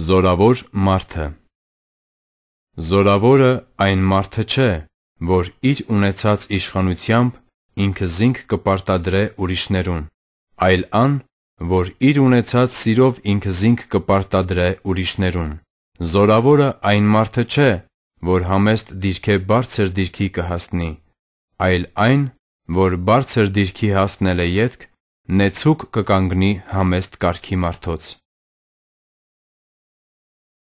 Զորավոր մարդը Զորավորը այն մարդը չէ, որ իր ունեցած իշխանությամբ ինքը զինք կպարտադրե ուրիշներուն, այլ ան, որ իր ունեցած սիրով ինքը զինք կպարտադրե ուրիշներուն։ Զորավորը այն մարդը չէ, որ համեստ դիրքե բարձր դիրքի կհասնի, այլ այն, որ բարձր դիրքի հասնել է յետք, նեցուկ կկանգնի համեստ կարգի մարդոց։